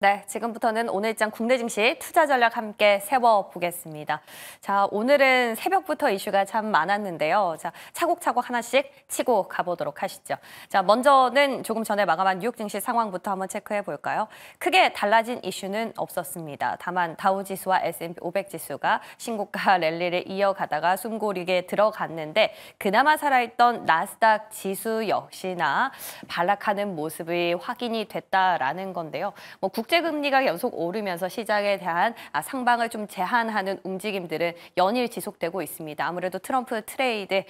네, 지금부터는 오늘장 국내 증시 투자 전략 함께 세워보겠습니다. 자, 오늘은 새벽부터 이슈가 참 많았는데요. 자, 차곡차곡 하나씩 치고 가보도록 하시죠. 자, 먼저는 조금 전에 마감한 뉴욕 증시 상황부터 한번 체크해 볼까요? 크게 달라진 이슈는 없었습니다. 다만 다우지수와 S&P 500지수가 신고가 랠리를 이어가다가 숨고르게 들어갔는데 그나마 살아있던 나스닥 지수 역시나 발락하는 모습이 확인이 됐다라는 건데요. 뭐국 국제금리가 연속 오르면서 시장에 대한 아, 상방을 좀 제한하는 움직임들은 연일 지속되고 있습니다. 아무래도 트럼프 트레이드에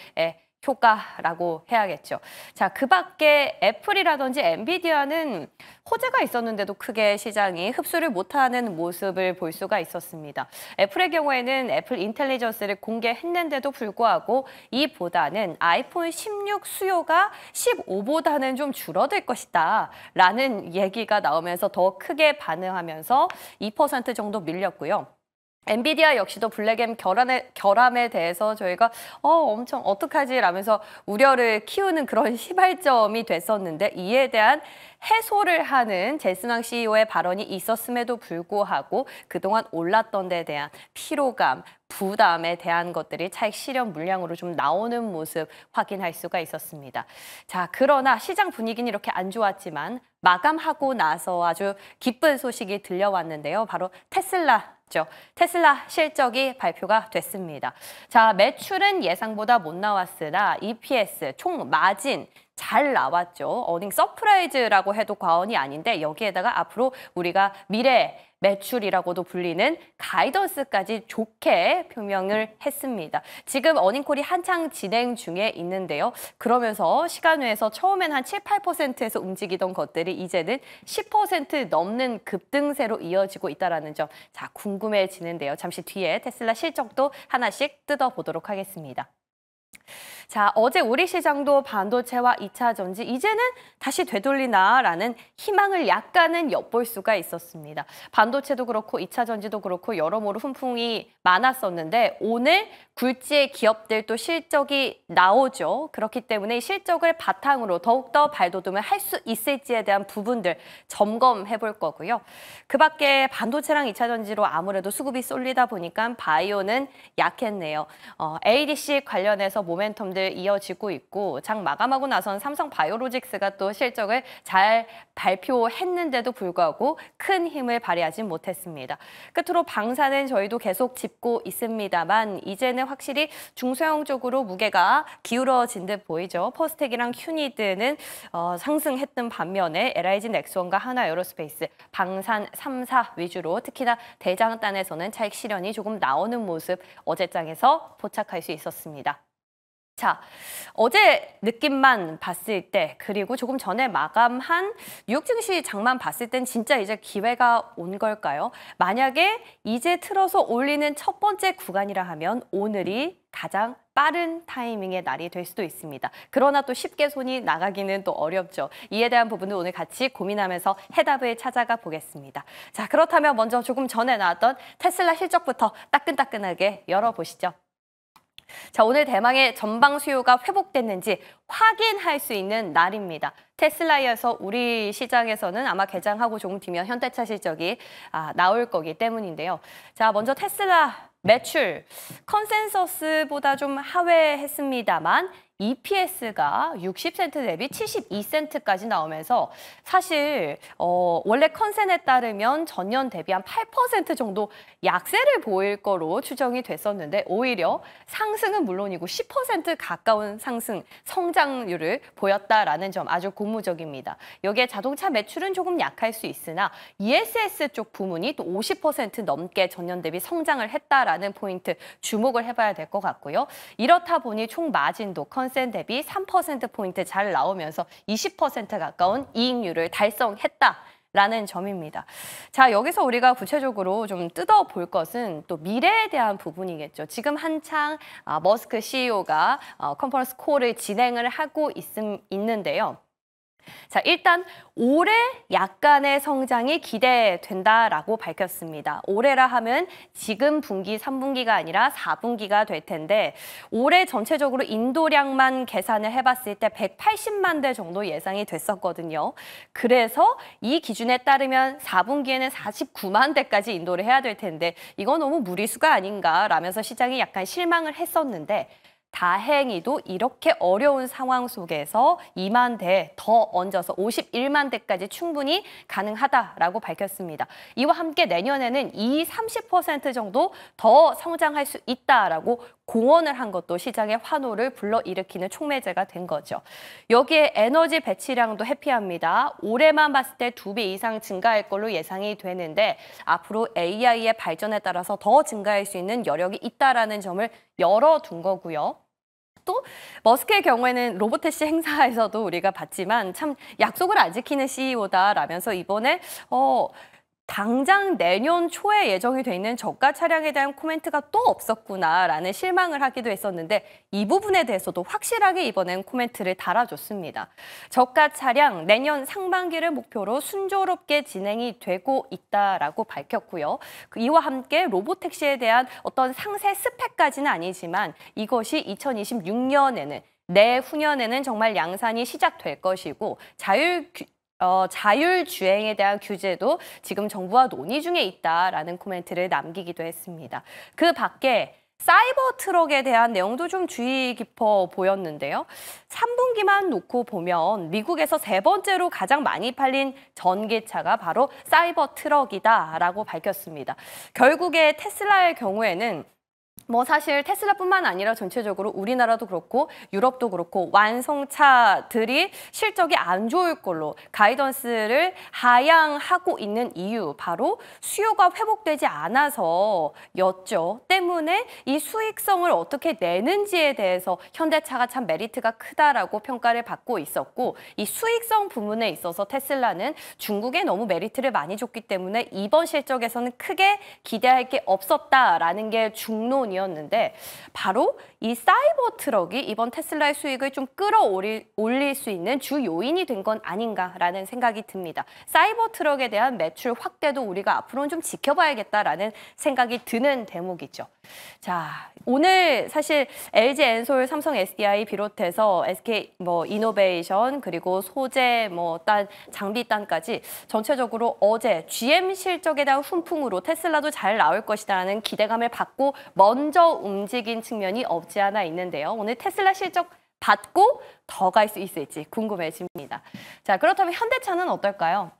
효과라고 해야겠죠. 자, 그 밖에 애플이라든지 엔비디아는 호재가 있었는데도 크게 시장이 흡수를 못하는 모습을 볼 수가 있었습니다. 애플의 경우에는 애플 인텔리전스를 공개했는데도 불구하고 이보다는 아이폰 16 수요가 15보다는 좀 줄어들 것이다 라는 얘기가 나오면서 더 크게 반응하면서 2% 정도 밀렸고요. 엔비디아 역시도 블랙엠 결함에, 결함에 대해서 저희가 어 엄청 어떡하지 라면서 우려를 키우는 그런 시발점이 됐었는데 이에 대한 해소를 하는 제스망 CEO의 발언이 있었음에도 불구하고 그동안 올랐던 데 대한 피로감, 부담에 대한 것들이 차익 실현 물량으로 좀 나오는 모습 확인할 수가 있었습니다. 자, 그러나 시장 분위기는 이렇게 안 좋았지만 마감하고 나서 아주 기쁜 소식이 들려왔는데요. 바로 테슬라 테슬라 실적이 발표가 됐습니다. 자, 매출은 예상보다 못 나왔으나 EPS 총 마진 잘 나왔죠. 어닝 서프라이즈라고 해도 과언이 아닌데 여기에다가 앞으로 우리가 미래 매출이라고도 불리는 가이던스까지 좋게 표명을 했습니다. 지금 어닝콜이 한창 진행 중에 있는데요. 그러면서 시간 외에서 처음엔 한 7, 8%에서 움직이던 것들이 이제는 10% 넘는 급등세로 이어지고 있다는 점. 자, 궁금해지는데요. 잠시 뒤에 테슬라 실적도 하나씩 뜯어보도록 하겠습니다. 자, 어제 우리 시장도 반도체와 2차 전지 이제는 다시 되돌리나라는 희망을 약간은 엿볼 수가 있었습니다. 반도체도 그렇고 2차 전지도 그렇고 여러모로 훈풍이 많았었는데 오늘 굴지의 기업들 또 실적이 나오죠. 그렇기 때문에 실적을 바탕으로 더욱더 발돋움을 할 수 있을지에 대한 부분들 점검해 볼 거고요. 그 밖에 반도체랑 2차 전지로 아무래도 수급이 쏠리다 보니까 바이오는 약했네요. 어, ADC 관련해서 모멘텀 부분들 이어지고 있고 장 마감하고 나선 삼성 바이오로직스가 또 실적을 잘 발표했는데도 불구하고 큰 힘을 발휘하지 못했습니다. 끝으로 방사는 저희도 계속 짚고 있습니다만 이제는 확실히 중소형 쪽으로 무게가 기울어진 듯 보이죠. 퍼스텍이랑 휴니드는 어, 상승했던 반면에 LIG 넥스원과 하나 에어로스페이스, 방산 3사 위주로 특히나 대장단에서는 차익 실현이 조금 나오는 모습 어제장에서 포착할 수 있었습니다. 자, 어제 느낌만 봤을 때 그리고 조금 전에 마감한 뉴욕 증시 장만 봤을 땐 진짜 이제 기회가 온 걸까요? 만약에 이제 틀어서 올리는 첫 번째 구간이라 하면 오늘이 가장 빠른 타이밍의 날이 될 수도 있습니다. 그러나 또 쉽게 손이 나가기는 또 어렵죠. 이에 대한 부분을 오늘 같이 고민하면서 해답을 찾아가 보겠습니다. 자, 그렇다면 먼저 조금 전에 나왔던 테슬라 실적부터 따끈따끈하게 열어보시죠. 자, 오늘 대망의 전방 수요가 회복됐는지 확인할 수 있는 날입니다. 테슬라에서 우리 시장에서는 아마 개장하고 조금 뒤면 현대차 실적이 아, 나올 거기 때문인데요. 자, 먼저 테슬라 매출 컨센서스보다 좀 하회했습니다만 EPS가 60센트 대비 72센트까지 나오면서 사실 어, 원래 컨센에 따르면 전년 대비 한 8% 정도 약세를 보일 거로 추정이 됐었는데 오히려 상승은 물론이고 10% 가까운 상승 성장률을 보였다라는 점 아주 고무적입니다. 여기에 자동차 매출은 조금 약할 수 있으나 ESS 쪽 부문이 또 50% 넘게 전년 대비 성장을 했다라는 포인트 주목을 해봐야 될 것 같고요. 이렇다 보니 총 마진도 컨 전sen 대비 3%포인트 잘 나오면서 20% 가까운 이익률을 달성했다. 라는 점입니다. 자, 여기서 우리가 구체적으로 좀 뜯어볼 것은 또 미래에 대한 부분이겠죠. 지금 한창 아, 머스크 CEO가 어, 컨퍼런스 콜을 진행을 하고 있음, 있는데요. 자, 일단 올해 약간의 성장이 기대된다라고 밝혔습니다. 올해라 하면 지금 분기 3분기가 아니라 4분기가 될 텐데 올해 전체적으로 인도량만 계산을 해봤을 때 180만 대 정도 예상이 됐었거든요. 그래서 이 기준에 따르면 4분기에는 49만 대까지 인도를 해야 될 텐데 이건 너무 무리수가 아닌가라면서 시장이 약간 실망을 했었는데 다행히도 이렇게 어려운 상황 속에서 2만 대 더 얹어서 51만 대까지 충분히 가능하다라고 밝혔습니다. 이와 함께 내년에는 2, 30% 정도 더 성장할 수 있다라고 공헌을 한 것도 시장의 환호를 불러일으키는 촉매제가 된 거죠. 여기에 에너지 배치량도 해피합니다. 올해만 봤을 때 두 배 이상 증가할 걸로 예상이 되는데 앞으로 AI의 발전에 따라서 더 증가할 수 있는 여력이 있다라는 점을 열어둔 거고요. 또 머스크의 경우에는 로보테시 행사에서도 우리가 봤지만 참 약속을 안 지키는 CEO다라면서 이번에 어 당장 내년 초에 예정이 돼 있는 저가 차량에 대한 코멘트가 또 없었구나라는 실망을 하기도 했었는데 이 부분에 대해서도 확실하게 이번엔 코멘트를 달아줬습니다. 저가 차량 내년 상반기를 목표로 순조롭게 진행이 되고 있다라고 밝혔고요. 그 이와 함께 로보택시에 대한 어떤 상세 스펙까지는 아니지만 이것이 2026년에는 내후년에는 정말 양산이 시작될 것이고 자율 어, 자율주행에 대한 규제도 지금 정부와 논의 중에 있다라는 코멘트를 남기기도 했습니다. 그 밖에 사이버 트럭에 대한 내용도 좀 주의 깊어 보였는데요. 3분기만 놓고 보면 미국에서 세 번째로 가장 많이 팔린 전기차가 바로 사이버 트럭이다라고 밝혔습니다. 결국에 테슬라의 경우에는 뭐 사실 테슬라뿐만 아니라 전체적으로 우리나라도 그렇고 유럽도 그렇고 완성차들이 실적이 안 좋을 걸로 가이던스를 하향하고 있는 이유 바로 수요가 회복되지 않아서였죠. 때문에 이 수익성을 어떻게 내는지에 대해서 현대차가 참 메리트가 크다라고 평가를 받고 있었고 이 수익성 부문에 있어서 테슬라는 중국에 너무 메리트를 많이 줬기 때문에 이번 실적에서는 크게 기대할 게 없었다라는 게 중론 부분이었는데 바로 이 사이버 트럭이 이번 테슬라의 수익을 좀 끌어올릴 수 있는 주 요인이 된 건 아닌가라는 생각이 듭니다. 사이버 트럭에 대한 매출 확대도 우리가 앞으로는 좀 지켜봐야겠다라는 생각이 드는 대목이죠. 자, 오늘 사실 LG 엔솔, 삼성 SDI 비롯해서 SK 뭐 이노베이션 그리고 소재 뭐 딴 장비 단까지 전체적으로 어제 GM 실적에 대한 훈풍으로 테슬라도 잘 나올 것이라는 기대감을 받고 먼저 움직인 측면이 없. 없지 않아 있는데요. 오늘 테슬라 실적 받고 더 갈 수 있을지 궁금해집니다. 자, 그렇다면 현대차는 어떨까요?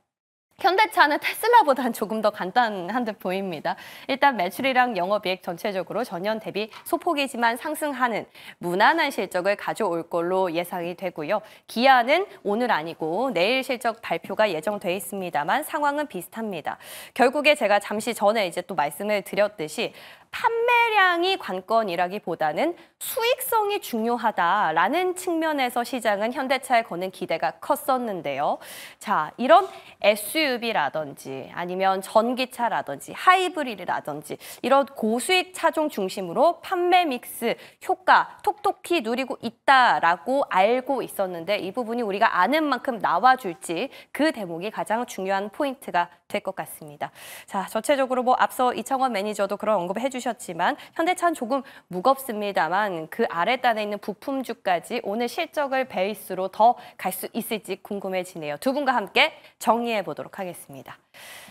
현대차는 테슬라보다는 조금 더 간단한 듯 보입니다. 일단 매출이랑 영업이익 전체적으로 전년 대비 소폭이지만 상승하는 무난한 실적을 가져올 걸로 예상이 되고요. 기아는 오늘 아니고 내일 실적 발표가 예정돼 있습니다만 상황은 비슷합니다. 결국에 제가 잠시 전에 이제 또 말씀을 드렸듯이 판매량이 관건이라기보다는 수익성이 중요하다라는 측면에서 시장은 현대차에 거는 기대가 컸었는데요. 자, 이런 SUV라든지 아니면 전기차라든지 하이브리드라든지 이런 고수익 차종 중심으로 판매 믹스 효과 톡톡히 누리고 있다라고 알고 있었는데 이 부분이 우리가 아는 만큼 나와줄지 그 대목이 가장 중요한 포인트가 될 것 같습니다. 자, 전체적으로 뭐 앞서 이창원 매니저도 그런 언급을 해주 해주셨지만 현대차는 조금 무겁습니다만 그 아랫단에 있는 부품주까지 오늘 실적을 베이스로 더 갈 수 있을지 궁금해지네요. 두 분과 함께 정리해 보도록 하겠습니다.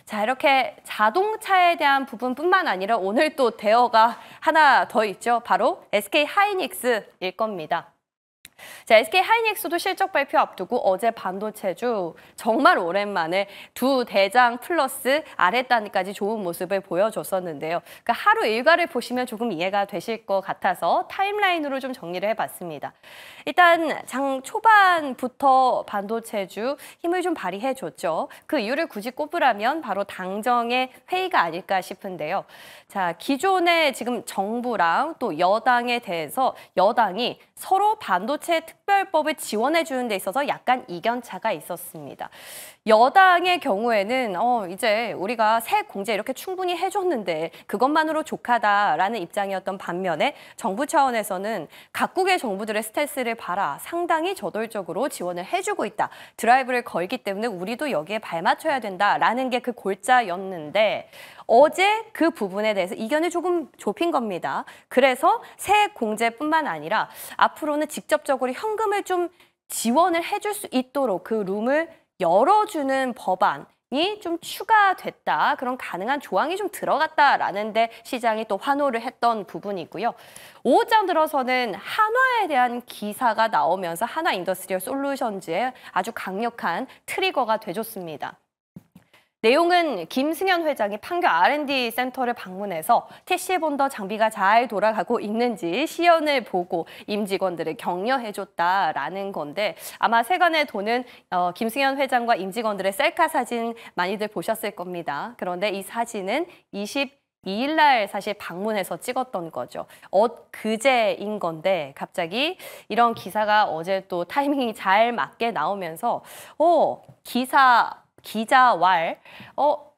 자 이렇게 자동차에 대한 부분뿐만 아니라 오늘 또 대어가 하나 더 있죠. 바로 SK 하이닉스일 겁니다. 자, SK 하이닉스도 실적 발표 앞두고 어제 반도체주 정말 오랜만에 두 대장 플러스 아랫 단까지 좋은 모습을 보여줬었는데요. 그러니까 하루 일과를 보시면 조금 이해가 되실 것 같아서 타임라인으로 좀 정리를 해봤습니다. 일단 장 초반부터 반도체주 힘을 좀 발휘해줬죠. 그 이유를 굳이 꼽으라면 바로 당정의 회의가 아닐까 싶은데요. 자, 기존의 지금 정부랑 또 여당에 대해서 여당이 서로 반도체 지자체 특별법을 지원해 주는 데 있어서 약간 이견차가 있었습니다. 여당의 경우에는 어, 이제 우리가 세 공제 이렇게 충분히 해줬는데 그것만으로 족하다라는 입장이었던 반면에 정부 차원에서는 각국의 정부들의 스탠스를 봐라 상당히 저돌적으로 지원을 해주고 있다. 드라이브를 걸기 때문에 우리도 여기에 발맞춰야 된다라는 게 그 골자였는데 어제 그 부분에 대해서 이견을 조금 좁힌 겁니다. 그래서 세액 공제뿐만 아니라 앞으로는 직접적으로 현금을 좀 지원을 해줄 수 있도록 그 룸을 열어주는 법안 이좀 추가됐다. 그런 가능한 조항이 좀 들어갔다라는 데 시장이 또 환호를 했던 부분이고요. 오후장 들어서는 한화에 대한 기사가 나오면서 한화 인더스트리얼 솔루션즈의 아주 강력한 트리거가 되줬습니다. 내용은 김승현 회장이 판교 R&D 센터를 방문해서 TC 본더 장비가 잘 돌아가고 있는지 시연을 보고 임직원들을 격려해줬다라는 건데 아마 세간의 돈은 어, 김승현 회장과 임직원들의 셀카 사진 많이들 보셨을 겁니다. 그런데 이 사진은 20 이일날 사실 방문해서 찍었던 거죠. 엊그제인 건데 갑자기 이런 기사가 어제 또 타이밍이 잘 맞게 나오면서 어, 기사 기자왈 어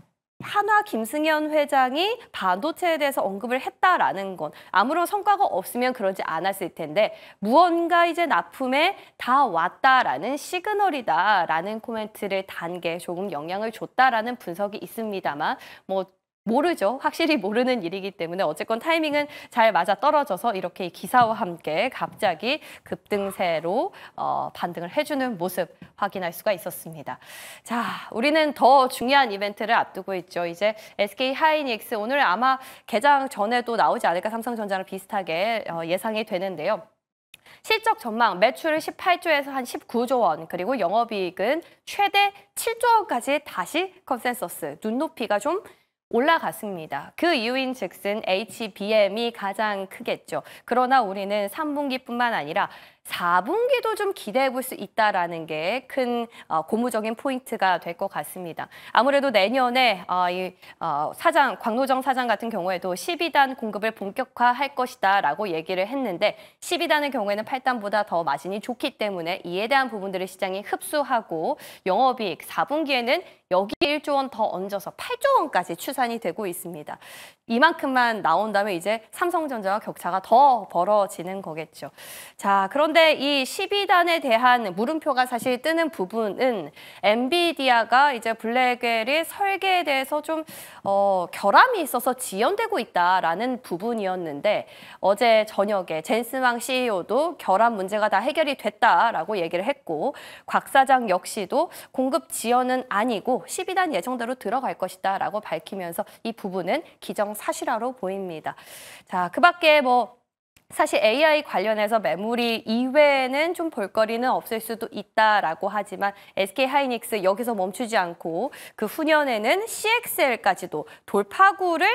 한화 김승현 회장이 반도체에 대해서 언급을 했다라는 건 아무런 성과가 없으면 그러지 않았을 텐데 무언가 이제 납품에 다 왔다라는 시그널이다라는 코멘트를 단 게 조금 영향을 줬다라는 분석이 있습니다만 뭐 모르죠. 확실히 모르는 일이기 때문에 어쨌건 타이밍은 잘 맞아 떨어져서 이렇게 기사와 함께 갑자기 급등세로 어, 반등을 해주는 모습 확인할 수가 있었습니다. 자, 우리는 더 중요한 이벤트를 앞두고 있죠. 이제 SK 하이닉스 오늘 아마 개장 전에도 나오지 않을까 삼성전자랑 비슷하게 어, 예상이 되는데요. 실적 전망 매출을 18조에서 한 19조 원 그리고 영업이익은 최대 7조 원까지 다시 컨센서스 눈높이가 좀 올라갔습니다. 그 이유인 즉슨 HBM이 가장 크겠죠. 그러나 우리는 3분기뿐만 아니라 4분기도 좀 기대해 볼 수 있다라는 게큰 어, 고무적인 포인트가 될 것 같습니다. 아무래도 내년에 어, 이 어, 사장 광노정 사장 같은 경우에도 12단 공급을 본격화할 것이다라고 얘기를 했는데 12단의 경우에는 8단보다 더 마진이 좋기 때문에 이에 대한 부분들을 시장이 흡수하고 영업이익 4분기에는 여기 1조 원 더 얹어서 8조 원까지 추산이 되고 있습니다. 이만큼만 나온다면 이제 삼성전자와 격차가 더 벌어지는 거겠죠. 자, 그런데 이 12단에 대한 물음표가 사실 뜨는 부분은 엔비디아가 이제 블랙웰의 설계에 대해서 좀 어, 결함이 있어서 지연되고 있다라는 부분이었는데 어제 저녁에 젠스망 CEO도 결함 문제가 다 해결이 됐다라고 얘기를 했고 곽 사장 역시도 공급 지연은 아니고 12단 예정대로 들어갈 것이다라고 밝히면서 이 부분은 기정 사실화로 보입니다. 자, 그 밖에 뭐 사실 AI 관련해서 메모리 이외에는 좀 볼거리는 없을 수도 있다라고 하지만 SK 하이닉스 여기서 멈추지 않고 그 후년에는 CXL까지도 돌파구를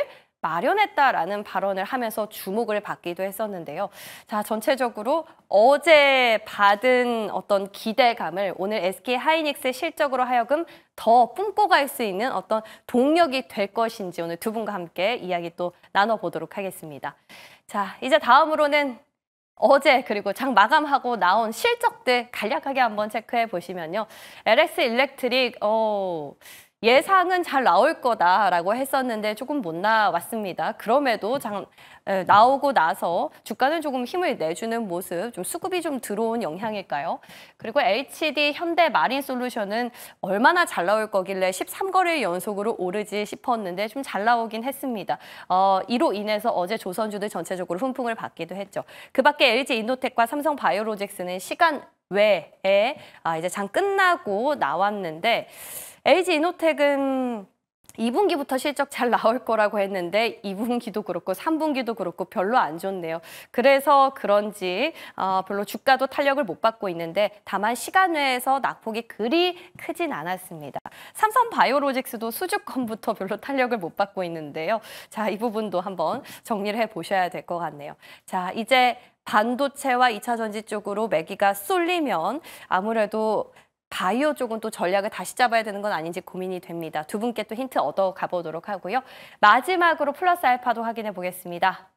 마련했다라는 발언을 하면서 주목을 받기도 했었는데요. 자, 전체적으로 어제 받은 어떤 기대감을 오늘 SK 하이닉스 실적으로 하여금 더 뿜고 갈 수 있는 어떤 동력이 될 것인지 오늘 두 분과 함께 이야기 또 나눠보도록 하겠습니다. 자, 이제 다음으로는 어제 그리고 장 마감하고 나온 실적들 간략하게 한번 체크해 보시면요. LS 일렉트릭 어 예상은 잘 나올 거다라고 했었는데 조금 못 나왔습니다. 그럼에도 장, 나오고 나서 주가는 조금 힘을 내주는 모습, 좀 수급이 좀 들어온 영향일까요? 그리고 HD 현대 마린 솔루션은 얼마나 잘 나올 거길래 13거래일 연속으로 오르지 싶었는데 좀 잘 나오긴 했습니다. 어, 이로 인해서 어제 조선주들 전체적으로 훈풍을 받기도 했죠. 그 밖에 LG 인노텍과 삼성 바이오로직스는 시간 왜에 아, 이제 장 끝나고 나왔는데 LG 이노텍은 2분기부터 실적 잘 나올 거라고 했는데 2분기도 그렇고 3분기도 그렇고 별로 안 좋네요. 그래서 그런지 어, 별로 주가도 탄력을 못 받고 있는데 다만 시간외에서 낙폭이 그리 크진 않았습니다. 삼성바이오로직스도 수주권부터 별로 탄력을 못 받고 있는데요. 자, 이 부분도 한번 정리를 해보셔야 될 것 같네요. 자, 이제 반도체와 2차 전지 쪽으로 매기가 쏠리면 아무래도 바이오 쪽은 또 전략을 다시 잡아야 되는 건 아닌지 고민이 됩니다. 두 분께 또 힌트 얻어 가보도록 하고요. 마지막으로 플러스 알파도 확인해 보겠습니다.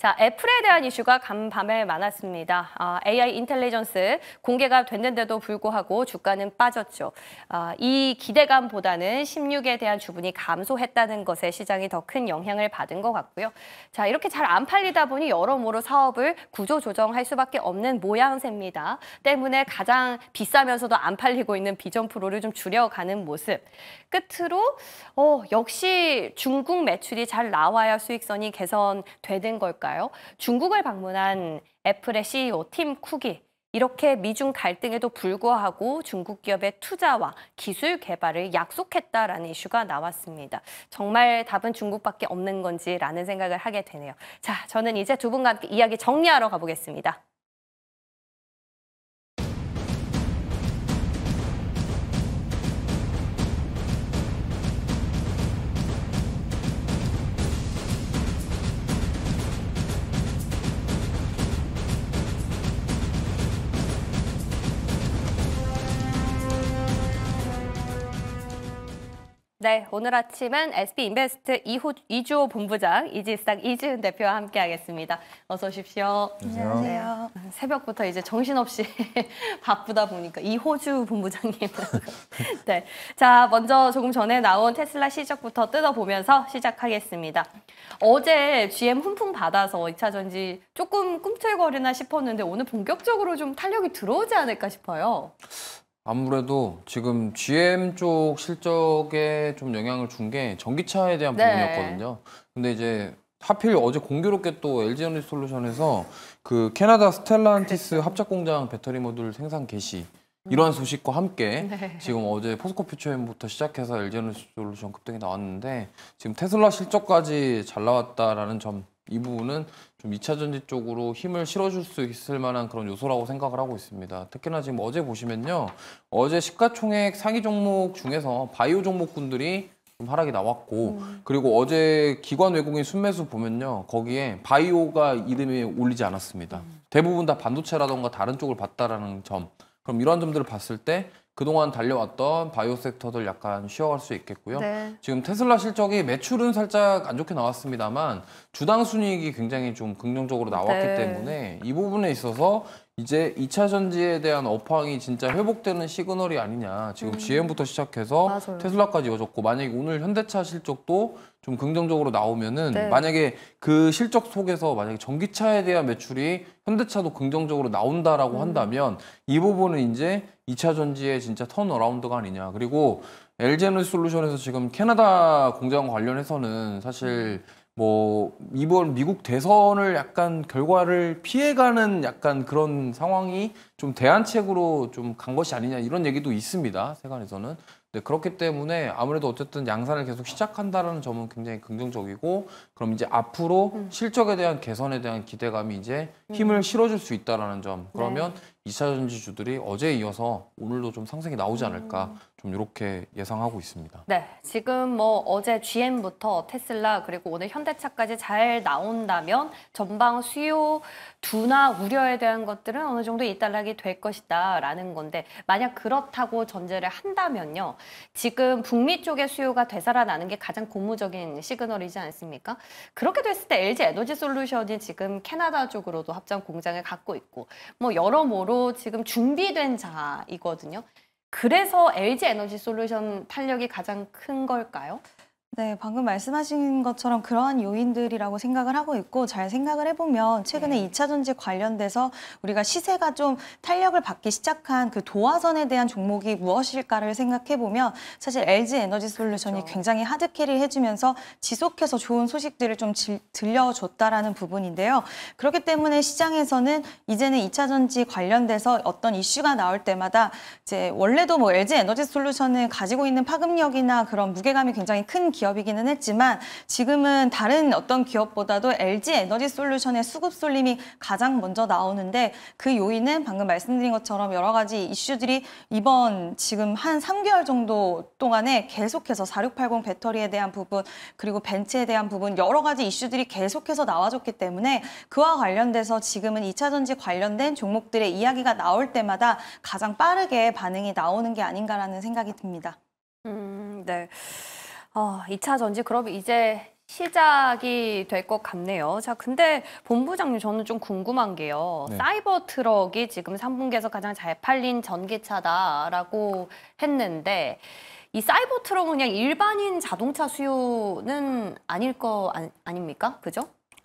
자, 애플에 대한 이슈가 간밤에 많았습니다. 아, AI 인텔리전스 공개가 됐는데도 불구하고 주가는 빠졌죠. 아, 이 기대감보다는 16에 대한 주문이 감소했다는 것에 시장이 더 큰 영향을 받은 것 같고요. 자, 이렇게 잘 안 팔리다 보니 여러모로 사업을 구조 조정할 수밖에 없는 모양새입니다. 때문에 가장 비싸면서도 안 팔리고 있는 비전 프로를 좀 줄여가는 모습. 끝으로 어, 역시 중국 매출이 잘 나와야 수익성이 개선되는 걸까 볼까요? 중국을 방문한 애플의 CEO 팀 쿡이 이렇게 미중 갈등에도 불구하고 중국 기업의 투자와 기술 개발을 약속했다라는 이슈가 나왔습니다. 정말 답은 중국밖에 없는 건지라는 생각을 하게 되네요. 자, 저는 이제 두 분과 함께 이야기 정리하러 가보겠습니다. 네, 오늘 아침은 SB인베스트 이호, 이주호 본부장, 이지상 이지은 대표와 함께하겠습니다. 어서 오십시오. 안녕하세요. 새벽부터 이제 정신없이 바쁘다 보니까 이호주 본부장님. 네, 자 먼저 조금 전에 나온 테슬라 시적부터 뜯어보면서 시작하겠습니다. 어제 GM 훈풍 받아서 2차 전지 조금 꿈틀거리나 싶었는데 오늘 본격적으로 좀 탄력이 들어오지 않을까 싶어요. 아무래도 지금 GM 쪽 실적에 좀 영향을 준 게 전기차에 대한 네. 부분이었거든요. 근데 이제 하필 어제 공교롭게 또 LG 에너지 솔루션에서 그 캐나다 스텔란티스 합작 공장 배터리 모듈 생산 개시 이러한 소식과 함께 네. 지금 어제 포스코 퓨처엠부터 시작해서 LG 에너지 솔루션 급등이 나왔는데 지금 테슬라 실적까지 잘 나왔다라는 점 이 부분은 좀 2차 전지 쪽으로 힘을 실어줄 수 있을 만한 그런 요소라고 생각을 하고 있습니다. 특히나 지금 어제 보시면요. 어제 시가총액 상위 종목 중에서 바이오 종목군들이 좀 하락이 나왔고 음. 그리고 어제 기관 외국인 순매수 보면요. 거기에 바이오가 이름이 올리지 않았습니다. 음. 대부분 다 반도체라던가 다른 쪽을 봤다라는 점. 그럼 이런 점들을 봤을 때 그동안 달려왔던 바이오 섹터들 약간 쉬어갈 수 있겠고요. 네. 지금 테슬라 실적이 매출은 살짝 안 좋게 나왔습니다만 주당 순이익이 굉장히 좀 긍정적으로 나왔기 네. 때문에 이 부분에 있어서 이제 2차 전지에 대한 업황이 진짜 회복되는 시그널이 아니냐. 지금 음. GM부터 시작해서 맞아요. 테슬라까지 이어졌고 만약에 오늘 현대차 실적도 좀 긍정적으로 나오면은 네. 만약에 그 실적 속에서 만약에 전기차에 대한 매출이 현대차도 긍정적으로 나온다라고 음. 한다면 이 부분은 이제 2차 전지의 진짜 턴어라운드가 아니냐. 그리고 엘제에너 솔루션에서 지금 캐나다 공장 관련해서는 사실 음. 뭐 이번 미국 대선을 약간 결과를 피해가는 약간 그런 상황이 좀 대안책으로 좀 간 것이 아니냐 이런 얘기도 있습니다 세간에서는 네, 그렇기 때문에 아무래도 어쨌든 양산을 계속 시작한다는 라 점은 굉장히 긍정적이고 그럼 이제 앞으로 음. 실적에 대한 개선에 대한 기대감이 이제 힘을 음. 실어줄 수 있다라는 점. 네. 그러면 이차 전지주들이 어제에 이어서 오늘도 좀 상승이 나오지 않을까 음. 좀 이렇게 예상하고 있습니다. 네, 지금 뭐 어제 GM부터 테슬라 그리고 오늘 현대차까지 잘 나온다면 전방 수요 둔화 우려에 대한 것들은 어느 정도 이탈락이 될 것이다라는 건데 만약 그렇다고 전제를 한다면요. 지금 북미 쪽의 수요가 되살아나는 게 가장 고무적인 시그널이지 않습니까? 그렇게 됐을 때 LG 에너지 솔루션이 지금 캐나다 쪽으로도 합장 공장을 갖고 있고 뭐 여러모로 지금 준비된 자이거든요. 그래서 LG 에너지 솔루션 탄력이 가장 큰 걸까요? 네, 방금 말씀하신 것처럼 그러한 요인들이라고 생각을 하고 있고 잘 생각을 해보면 최근에 네. 2차 전지 관련돼서 우리가 시세가 좀 탄력을 받기 시작한 그 도화선에 대한 종목이 무엇일까를 생각해보면 사실 LG 에너지 솔루션이 그렇죠. 굉장히 하드캐리를 해주면서 지속해서 좋은 소식들을 좀 지, 들려줬다라는 부분인데요. 그렇기 때문에 시장에서는 이제는 2차 전지 관련돼서 어떤 이슈가 나올 때마다 이제 원래도 뭐 LG 에너지 솔루션은 가지고 있는 파급력이나 그런 무게감이 굉장히 큰 기업 기업이기는 했지만 지금은 다른 어떤 기업보다도 LG 에너지 솔루션의 수급 쏠림이 가장 먼저 나오는데 그 요인은 방금 말씀드린 것처럼 여러 가지 이슈들이 이번 지금 한 3개월 정도 동안에 계속해서 4680 배터리에 대한 부분 그리고 벤츠에 대한 부분 여러 가지 이슈들이 계속해서 나와줬기 때문에 그와 관련돼서 지금은 2차 전지 관련된 종목들의 이야기가 나올 때마다 가장 빠르게 반응이 나오는 게 아닌가라는 생각이 듭니다. 음, 네. 어, 2차 전지 그럼 이제 시작이 될 것 같네요. 자, 근데 본부장님 저는 좀 궁금한 게요. 네. 사이버 트럭이 지금 3분기에서 가장 잘 팔린 전기차다라고 했는데 이 사이버 트럭은 그냥 일반인 자동차 수요는 아닐 거 아, 닙니까 그죠?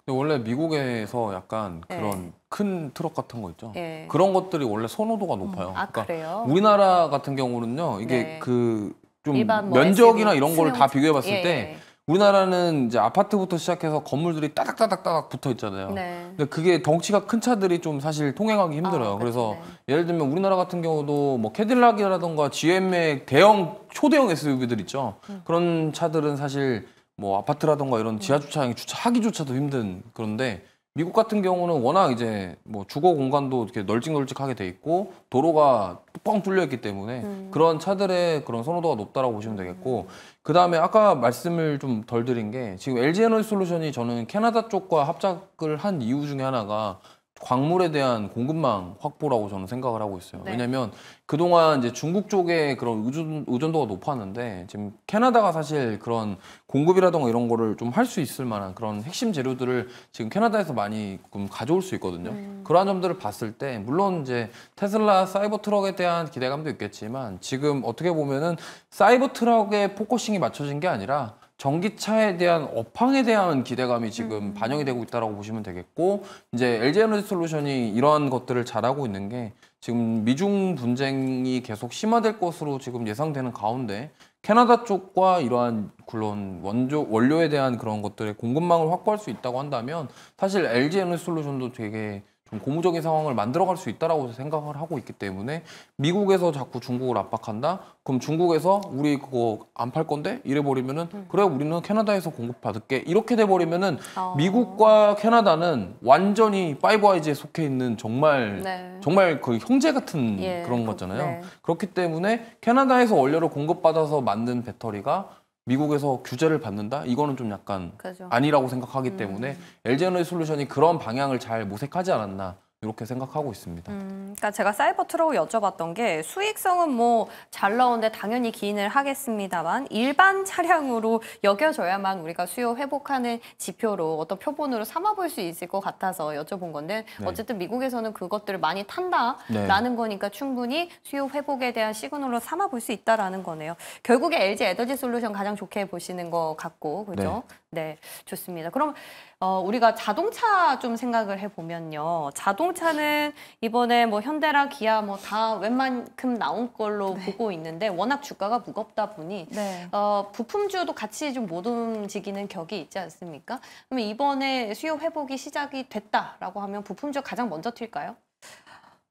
원래 미국에서 약간 네. 그런 네. 큰 트럭 같은 거 있죠. 네. 그런 것들이 원래 선호도가 높아요. 음, 아, 그러니까 그래요? 우리나라 같은 경우는요. 이게 네. 그 좀뭐 면적이나 이런 거를 다 비교해 봤을 예, 때 예. 우리나라는 이제 아파트부터 시작해서 건물들이 따닥따닥 따닥 붙어 있잖아요. 네. 근데 그게 덩치가 큰 차들이 좀 사실 통행하기 힘들어요. 아, 그래서 그렇죠. 네. 예를 들면 우리나라 같은 경우도 뭐 캐딜락이라던가 GM의 대형 초대형 SUV들 있죠. 음. 그런 차들은 사실 뭐 아파트라던가 이런 지하 주차장에 주차하기조차도 힘든 그런데 미국 같은 경우는 워낙 이제 뭐 주거 공간도 이렇게 널찍널찍하게 돼 있고 도로가 뻥 뚫려 있기 때문에 음. 그런 차들의 그런 선호도가 높다라고 보시면 되겠고 음. 그 다음에 아까 말씀을 좀 덜 드린 게 지금 LG 에너지 솔루션이 저는 캐나다 쪽과 합작을 한 이유 중에 하나가 광물에 대한 공급망 확보라고 저는 생각을 하고 있어요. 네. 왜냐하면 그동안 이제 중국 쪽에 그런 의존, 의존도가 높았는데 지금 캐나다가 사실 그런 공급이라던가 이런 거를 좀 할 수 있을 만한 그런 핵심 재료들을 지금 캐나다에서 많이 가져올 수 있거든요. 음. 그러한 점들을 봤을 때 물론 이제 테슬라 사이버 트럭에 대한 기대감도 있겠지만 지금 어떻게 보면은 사이버 트럭에 포커싱이 맞춰진 게 아니라 전기차에 대한 업황에 대한 기대감이 지금 음. 반영이 되고 있다고 라 보시면 되겠고 이제 LG 에너지 솔루션이 이러한 것들을 잘하고 있는 게 지금 미중 분쟁이 계속 심화될 것으로 지금 예상되는 가운데 캐나다 쪽과 이러한 물론 원조, 원료에 대한 그런 것들의 공급망을 확보할 수 있다고 한다면 사실 LG 에너지 솔루션도 되게 고무적인 상황을 만들어갈 수 있다라고 생각을 하고 있기 때문에 미국에서 자꾸 중국을 압박한다. 그럼 중국에서 우리 그거 안 팔 건데 이래 버리면은 음. 그래 우리는 캐나다에서 공급 받을게 이렇게 돼 버리면은 어... 아. 미국과 캐나다는 완전히 파이브 아이즈에 속해 있는 정말 네. 정말 그 형제 같은 예, 그런 거잖아요. 네. 그렇기 때문에 캐나다에서 원료를 공급받아서 만든 배터리가 미국에서 규제를 받는다? 이거는 좀 약간 그죠. 아니라고 생각하기 음. 때문에 LG 에너지 솔루션이 그런 방향을 잘 모색하지 않았나 이렇게 생각하고 있습니다. 음, 그러니까 제가 사이버 트럭 여쭤봤던 게 수익성은 뭐 잘 나오는데 당연히 기인을 하겠습니다만 일반 차량으로 여겨져야만 우리가 수요 회복하는 지표로 어떤 표본으로 삼아볼 수 있을 것 같아서 여쭤본 건데 네. 어쨌든 미국에서는 그것들을 많이 탄다라는 네. 거니까 충분히 수요 회복에 대한 시그널로 삼아볼 수 있다라는 거네요. 결국에 LG 에너지 솔루션 가장 좋게 보시는 것 같고 그죠? 네. 네, 좋습니다. 그럼 어, 우리가 자동차 좀 생각을 해보면요. 자동차는 이번에 뭐 현대라 기아 뭐 다 웬만큼 나온 걸로 네. 보고 있는데 워낙 주가가 무겁다 보니 네. 어, 부품주도 같이 좀 못 움직이는 격이 있지 않습니까? 그럼 이번에 수요 회복이 시작이 됐다라고 하면 부품주 가장 먼저 튈까요?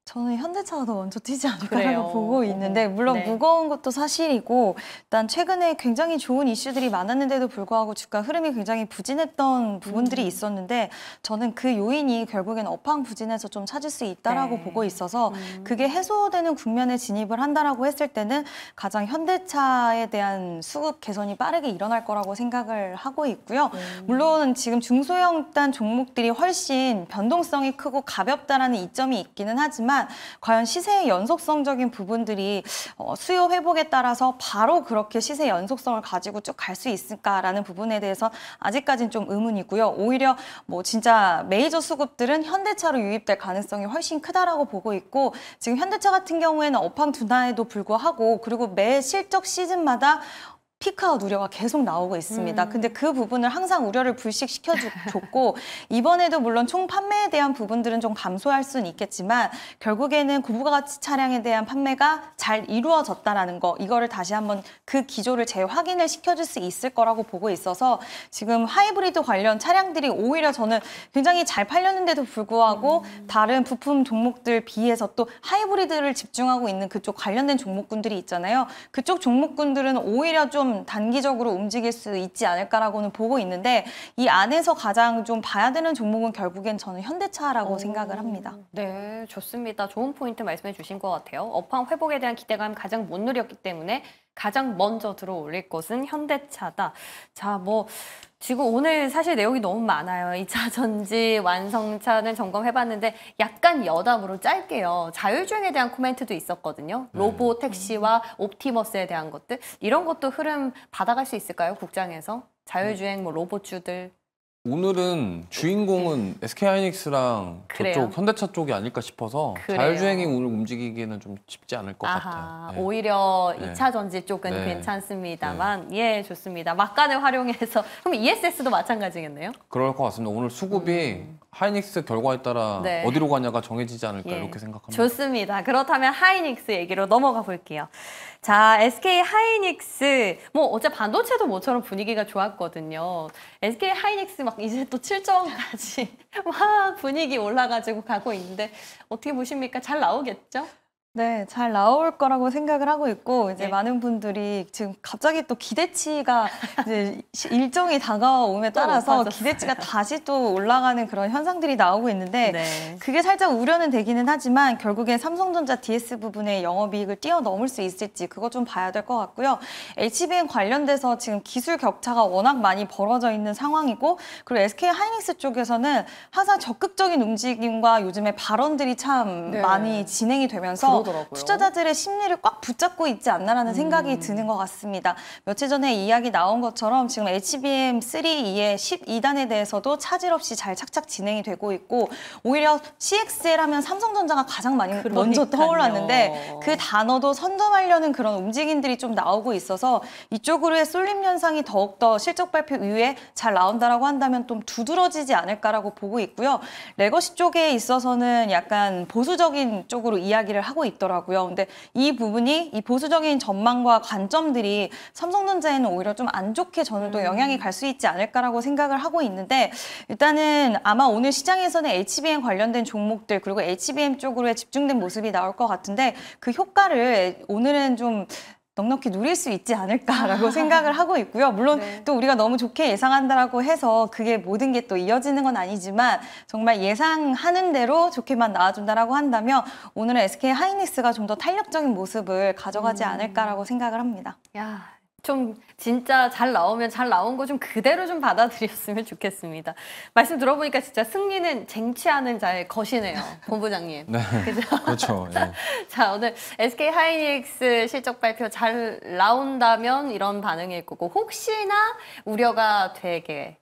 저는 현대차가 더 먼저 뛰지 않을까라고 보고 있는데 네. 물론 네. 무거운 것도 사실이고 일단 최근에 굉장히 좋은 이슈들이 많았는데도 불구하고 주가 흐름이 굉장히 부진했던 부분들이 음. 있었는데 저는 그 요인이 결국엔 업황 부진에서 좀 찾을 수 있다라고 네. 보고 있어서 음. 그게 해소되는 국면에 진입을 한다라고 했을 때는 가장 현대차에 대한 수급 개선이 빠르게 일어날 거라고 생각을 하고 있고요. 음. 물론 지금 중소형 단 종목들이 훨씬 변동성이 크고 가볍다라는 이점이 있기는 하지만 있지만 과연 시세의 연속성적인 부분들이 어, 수요 회복에 따라서 바로 그렇게 시세 연속성을 가지고 쭉 갈 수 있을까라는 부분에 대해서 아직까지는 좀 의문이고요. 오히려 뭐 진짜 메이저 수급들은 현대차로 유입될 가능성이 훨씬 크다라고 보고 있고 지금 현대차 같은 경우에는 업황 둔화에도 불구하고 그리고 매 실적 시즌마다 피크아웃 우려가 계속 나오고 있습니다. 음. 근데 그 부분을 항상 우려를 불식시켜줬고 이번에도 물론 총 판매에 대한 부분들은 좀 감소할 수는 있겠지만 결국에는 고부가가치 차량에 대한 판매가 잘 이루어졌다라는 거 이거를 다시 한번 그 기조를 재확인을 시켜줄 수 있을 거라고 보고 있어서 지금 하이브리드 관련 차량들이 오히려 저는 굉장히 잘 팔렸는데도 불구하고 음. 다른 부품 종목들 비해서 또 하이브리드를 집중하고 있는 그쪽 관련된 종목군들이 있잖아요. 그쪽 종목군들은 오히려 좀 단기적으로 움직일 수 있지 않을까라고는 보고 있는데 이 안에서 가장 좀 봐야 되는 종목은 결국엔 저는 현대차라고 오, 생각을 합니다. 네, 좋습니다. 좋은 포인트 말씀해 주신 것 같아요. 업황 회복에 대한 기대감 가장 못 누렸기 때문에 가장 먼저 들어올릴 것은 현대차다. 자, 뭐 지금 오늘 사실 내용이 너무 많아요. 2차 전지 완성차는 점검해봤는데 약간 여담으로 짧게요. 자율주행에 대한 코멘트도 있었거든요. 네. 로보 택시와 옵티머스에 대한 것들 이런 것도 흐름 받아갈 수 있을까요? 국장에서 자율주행, 뭐 로봇주들 오늘은 주인공은 SK 하이닉스랑 그래요. 저쪽 현대차 쪽이 아닐까 싶어서 그래요. 자율주행이 오늘 움직이기에는 좀 쉽지 않을 것 아하, 같아요. 네. 오히려 네. 2차 전지 쪽은 네. 괜찮습니다만 네. 예 좋습니다. 막간을 활용해서 그럼 ESS도 마찬가지겠네요? 그럴 것 같습니다. 오늘 수급이 음. 하이닉스 결과에 따라 네. 어디로 가냐가 정해지지 않을까 예. 이렇게 생각합니다. 좋습니다. 그렇다면 하이닉스 얘기로 넘어가 볼게요. 자, SK 하이닉스. 뭐 어제 반도체도 모처럼 분위기가 좋았거든요. SK 하이닉스 막 이제 또 7점까지 막 분위기 올라가지고 가고 있는데 어떻게 보십니까? 잘 나오겠죠? 네, 잘 나올 거라고 생각을 하고 있고 이제 네. 많은 분들이 지금 갑자기 또 기대치가 이제 일정이 다가옴에 따라서 기대치가 다시 또 올라가는 그런 현상들이 나오고 있는데 네. 그게 살짝 우려는 되기는 하지만 결국엔 삼성전자 DS 부분의 영업이익을 뛰어넘을 수 있을지 그거 좀 봐야 될 것 같고요. HBM 관련돼서 지금 기술 격차가 워낙 많이 벌어져 있는 상황이고 그리고 SK 하이닉스 쪽에서는 항상 적극적인 움직임과 요즘에 발언들이 참 네. 많이 진행이 되면서 그렇죠. 그더라고요 투자자들의 심리를 꽉 붙잡고 있지 않나라는 생각이 음. 드는 것 같습니다. 며칠 전에 이야기 나온 것처럼 지금 HBM3E의 12단에 대해서도 차질 없이 잘 착착 진행이 되고 있고 오히려 CXL 하면 삼성전자가 가장 많이 그러니까요. 먼저 떠올랐는데 그 단어도 선점하려는 그런 움직임들이 좀 나오고 있어서 이쪽으로의 쏠림 현상이 더욱더 실적 발표 이후에 잘 나온다라고 한다면 좀 두드러지지 않을까라고 보고 있고요. 레거시 쪽에 있어서는 약간 보수적인 쪽으로 이야기를 하고 있 있더라고요. 근데 이 부분이 이 보수적인 전망과 관점들이 삼성전자에는 오히려 좀 안 좋게 저는 또 영향이 갈 수 있지 않을까라고 생각을 하고 있는데 일단은 아마 오늘 시장에서는 HBM 관련된 종목들 그리고 HBM 쪽으로 집중된 모습이 나올 것 같은데 그 효과를 오늘은 좀 넉넉히 누릴 수 있지 않을까라고 아. 생각을 하고 있고요. 물론 네. 또 우리가 너무 좋게 예상한다라고 해서 그게 모든 게 또 이어지는 건 아니지만 정말 예상하는 대로 좋게만 나와준다라고 한다면 오늘은 SK 하이닉스가 좀 더 탄력적인 모습을 가져가지 음. 않을까라고 생각을 합니다. 야. 좀 진짜 잘 나오면 잘 나온 거 좀 그대로 좀 받아들였으면 좋겠습니다. 말씀 들어보니까 진짜 승리는 쟁취하는 자의 것이네요, 본부장님. 네, 그렇죠 예. 자 오늘 SK 하이닉스 실적 발표 잘 나온다면 이런 반응일 거고 혹시나 우려가 되게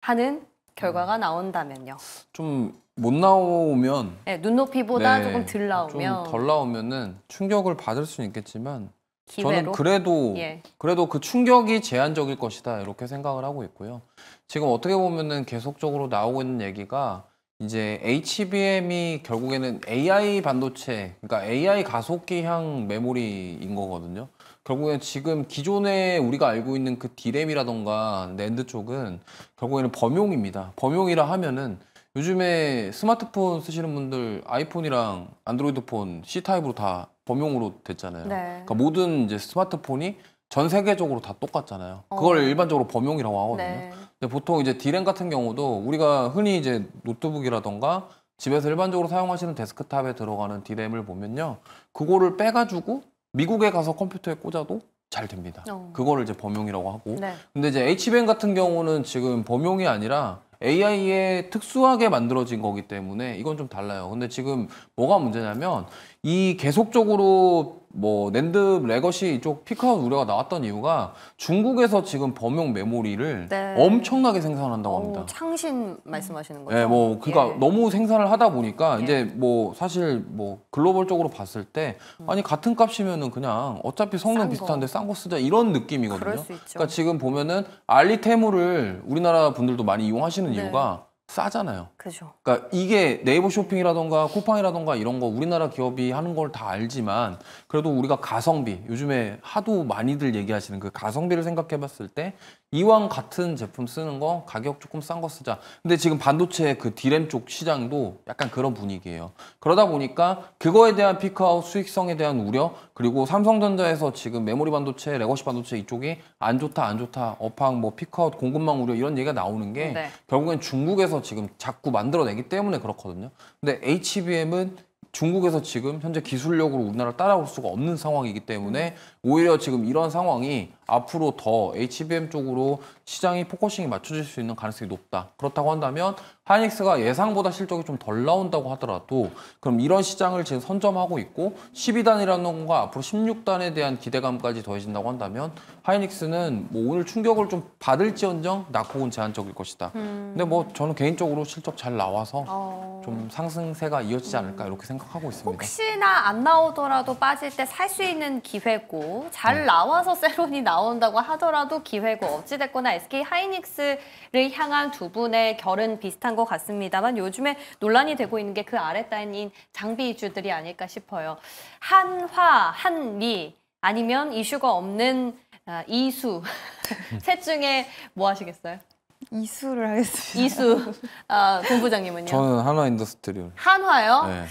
하는 결과가 음. 나온다면요. 좀 못 나오면 네, 눈높이보다 네, 조금 덜 나오면 좀덜 나오면은 충격을 받을 수는 있겠지만 기회로? 저는 그래도 예. 그래도 그 충격이 제한적일 것이다 이렇게 생각을 하고 있고요. 지금 어떻게 보면은 계속적으로 나오고 있는 얘기가 이제 HBM이 결국에는 AI 반도체, 그러니까 AI 가속기향 메모리인 거거든요. 결국엔 지금 기존에 우리가 알고 있는 그 D램이라던가 랜드 쪽은 결국에는 범용입니다. 범용이라 하면은 요즘에 스마트폰 쓰시는 분들 아이폰이랑 안드로이드 폰 C타입으로 다 범용으로 됐잖아요. 네. 그러니까 모든 이제 스마트폰이 전 세계적으로 다 똑같잖아요. 그걸 어. 일반적으로 범용이라고 하거든요. 네. 근데 보통 이제 디램 같은 경우도 우리가 흔히 이제 노트북이라던가 집에서 일반적으로 사용하시는 데스크탑에 들어가는 디램을 보면요. 그거를 빼가지고 미국에 가서 컴퓨터에 꽂아도 잘 됩니다. 어. 그거를 이제 범용이라고 하고. 네. 근데 이제 h b m 같은 경우는 지금 범용이 아니라 AI에 특수하게 만들어진 거기 때문에 이건 좀 달라요. 근데 지금 뭐가 문제냐면 이 계속적으로 뭐 랜드 레거시 이쪽 피크아웃 우려가 나왔던 이유가 중국에서 지금 범용 메모리를 네. 엄청나게 생산한다고 합니다. 오, 창신 말씀하시는 거죠? 네, 뭐 그러니까 예. 너무 생산을 하다 보니까 예. 이제 뭐 사실 뭐글로벌쪽으로 봤을 때 음. 아니 같은 값이면은 그냥 어차피 성능 비슷한데 싼 거 쓰자 이런 느낌이거든요. 그러니까 지금 보면은 알리테무를 우리나라 분들도 많이 이용하시는 네. 이유가 싸잖아요. 그죠. 그러니까 이게 네이버 쇼핑이라던가 쿠팡이라던가 이런 거 우리나라 기업이 하는 걸 다 알지만 그래도 우리가 가성비 요즘에 하도 많이들 얘기하시는 그 가성비를 생각해 봤을 때 이왕 같은 제품 쓰는 거 가격 조금 싼 거 쓰자. 근데 지금 반도체 그 디램 쪽 시장도 약간 그런 분위기예요. 그러다 보니까 그거에 대한 피크아웃 수익성에 대한 우려 그리고 삼성전자에서 지금 메모리 반도체, 레거시 반도체 이쪽이 안 좋다 안 좋다 업황 뭐 피크아웃 공급망 우려 이런 얘기가 나오는 게 네. 결국엔 중국에서 지금 자꾸 만들어내기 때문에 그렇거든요. 근데 HBM은 중국에서 지금 현재 기술력으로 우리나라를 따라올 수가 없는 상황이기 때문에 오히려 지금 이런 상황이 앞으로 더 HBM 쪽으로 시장이 포커싱이 맞춰질 수 있는 가능성이 높다. 그렇다고 한다면 하이닉스가 예상보다 실적이 좀 덜 나온다고 하더라도 그럼 이런 시장을 지금 선점하고 있고 12단이라는 건가 앞으로 16단에 대한 기대감까지 더해진다고 한다면 하이닉스는 뭐 오늘 충격을 좀 받을지언정 낙폭은 제한적일 것이다. 음. 근데 뭐 저는 개인적으로 실적 잘 나와서 어... 좀 상승세가 이어지지 않을까 이렇게 생각하고 있습니다. 혹시나 안 나오더라도 빠질 때 살 수 있는 기회고 잘 네. 나와서 세론이 나와 나온다고 하더라도 기회고 어찌됐거나 SK 하이닉스를 향한 두 분의 결은 비슷한 것 같습니다만 요즘에 논란이 되고 있는 게 그아랫 단인 장비 이슈들이 아닐까 싶어요. 한화, 한미 아니면 이슈가 없는 아, 이수 셋 중에 뭐 하시겠어요? 이수를 하겠습니다. 이수 아, 본부장님은요? 저는 한화 인더스트리얼. 한화요? 네.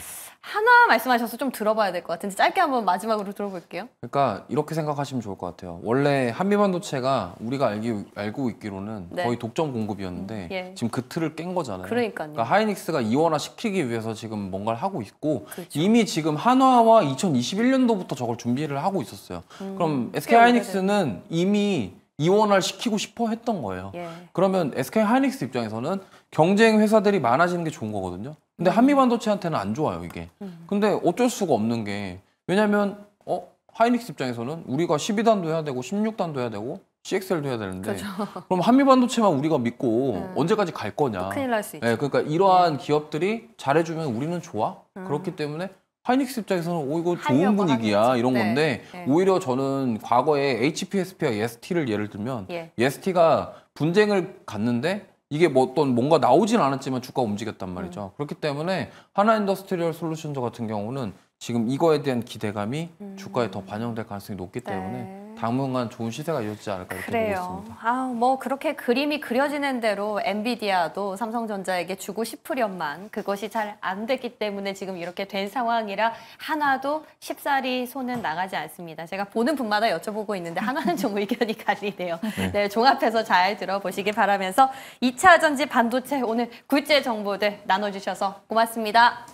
하나 말씀하셔서 좀 들어봐야 될 것 같은데 짧게 한번 마지막으로 들어볼게요. 그러니까 이렇게 생각하시면 좋을 것 같아요. 원래 한미반도체가 우리가 알기, 알고 있기로는 네. 거의 독점 공급이었는데 음, 예. 지금 그 틀을 깬 거잖아요. 그러니까요. 그러니까 하이닉스가 이원화 시키기 위해서 지금 뭔가를 하고 있고 그렇죠. 이미 지금 한화와 2021년도부터 저걸 준비를 하고 있었어요. 음, 그럼 SK 하이닉스는 이미 이원화를 시키고 싶어 했던 거예요. 예. 그러면 SK 하이닉스 입장에서는 경쟁 회사들이 많아지는 게 좋은 거거든요. 근데 한미 반도체한테는 안 좋아요 이게. 음. 근데 어쩔 수가 없는 게 왜냐하면 어 하이닉스 입장에서는 우리가 12단도 해야 되고 16단도 해야 되고 CXL도 해야 되는데 그렇죠. 그럼 한미 반도체만 우리가 믿고 음. 언제까지 갈 거냐. 큰일 날 수 있죠. 네, 그러니까 이러한 네. 기업들이 잘해주면 우리는 좋아. 음. 그렇기 때문에 하이닉스 입장에서는 오 어, 이거 좋은 분위기야 이런 네. 건데 네. 오히려 저는 과거에 HPSP와 EST를 예를 들면 예. EST가 분쟁을 갔는데 이게 뭐 어떤 뭔가 나오진 않았지만 주가 움직였단 말이죠. 음. 그렇기 때문에 하나 인더스트리얼 솔루션즈 같은 경우는 지금 이거에 대한 기대감이 음. 주가에 더 반영될 가능성이 높기 때문에 네. 당분간 좋은 시세가 이어지지 않을까 이렇게 그래요. 보고 있습니다. 아, 뭐 그렇게 그림이 그려지는 대로 엔비디아도 삼성전자에게 주고 싶으련만 그것이 잘 안 됐기 때문에 지금 이렇게 된 상황이라 하나도 쉽사리 손은 나가지 않습니다. 제가 보는 분마다 여쭤보고 있는데 하나는 좀 의견이 갈리네요. 네. 네, 종합해서 잘 들어보시길 바라면서 2차 전지 반도체 오늘 굴제 정보들 나눠주셔서 고맙습니다.